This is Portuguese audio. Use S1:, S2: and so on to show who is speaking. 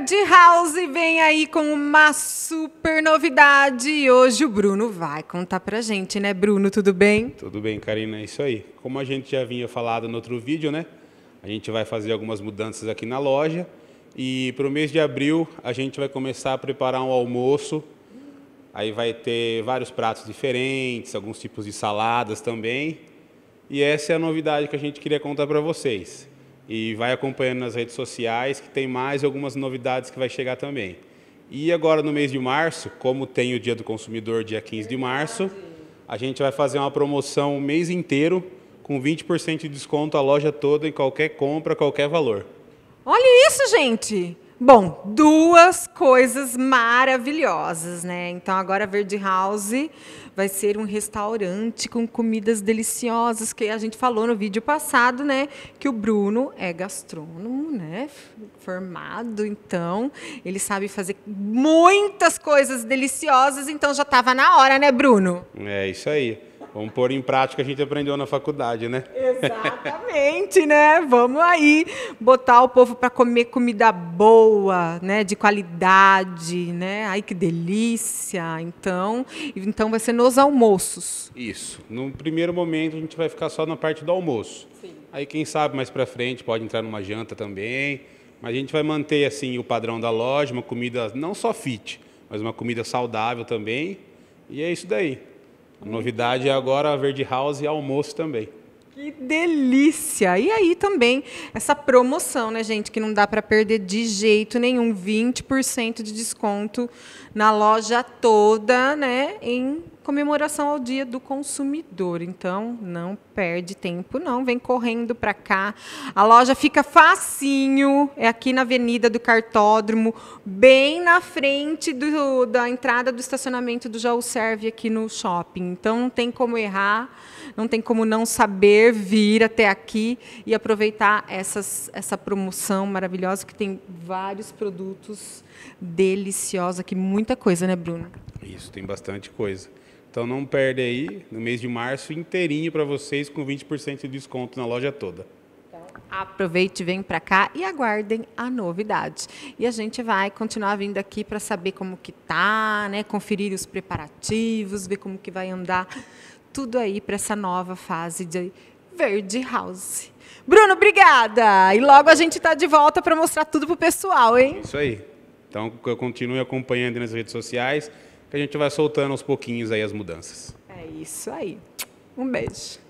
S1: Bird House vem aí com uma super novidade e hoje o Bruno vai contar pra gente, né, Bruno? Tudo bem?
S2: Tudo bem, Karina, é isso aí. Como a gente já vinha falado no outro vídeo, né? A gente vai fazer algumas mudanças aqui na loja e pro mês de abril a gente vai começar a preparar um almoço. Aí vai ter vários pratos diferentes, alguns tipos de saladas também. E essa é a novidade que a gente queria contar para vocês e vai acompanhando nas redes sociais que tem mais algumas novidades que vai chegar também. E agora no mês de março, como tem o Dia do Consumidor, dia 15 de março, a gente vai fazer uma promoção o mês inteiro com 20% de desconto a loja toda em qualquer compra, qualquer valor.
S1: Olha isso, gente! Bom, duas coisas maravilhosas, né? Então agora a Verde House vai ser um restaurante com comidas deliciosas, que a gente falou no vídeo passado, né? Que o Bruno é gastrônomo, né? Formado, então ele sabe fazer muitas coisas deliciosas, então já estava na hora, né, Bruno?
S2: É isso aí. Vamos pôr em prática o que a gente aprendeu na faculdade, né? Exatamente,
S1: né? Vamos aí botar o povo para comer comida boa, né? De qualidade, né? Ai, que delícia! Então, então vai ser nos almoços.
S2: Isso. No primeiro momento a gente vai ficar só na parte do almoço. Sim. Aí quem sabe mais para frente pode entrar numa janta também. Mas a gente vai manter assim o padrão da loja, uma comida não só fit, mas uma comida saudável também. E é isso daí. A novidade é agora a Verde House e almoço também.
S1: Que delícia! E aí também essa promoção, né, gente, que não dá para perder de jeito nenhum, 20% de desconto na loja toda, né, em comemoração ao Dia do Consumidor. Então, não perde tempo, não. Vem correndo para cá. A loja fica facinho. É aqui na Avenida do Cartódromo, bem na frente do, da entrada do estacionamento do Jaú Serve aqui no shopping. Então, não tem como errar, não tem como não saber vir até aqui e aproveitar essas, essa promoção maravilhosa que tem vários produtos deliciosos aqui. Muita coisa, né, Bruna?
S2: Isso, tem bastante coisa. Então não perde aí no mês de março inteirinho para vocês com 20% de desconto na loja toda.
S1: Então, aproveite, vem para cá e aguardem a novidade. E a gente vai continuar vindo aqui para saber como que tá, né? Conferir os preparativos, ver como que vai andar tudo aí para essa nova fase de Verde House. Bruno, obrigada. E logo a gente tá de volta para mostrar tudo pro pessoal, hein?
S2: Isso aí. Então continue acompanhando nas redes sociais que a gente vai soltando aos pouquinhos aí as mudanças.
S1: É isso aí. Um beijo.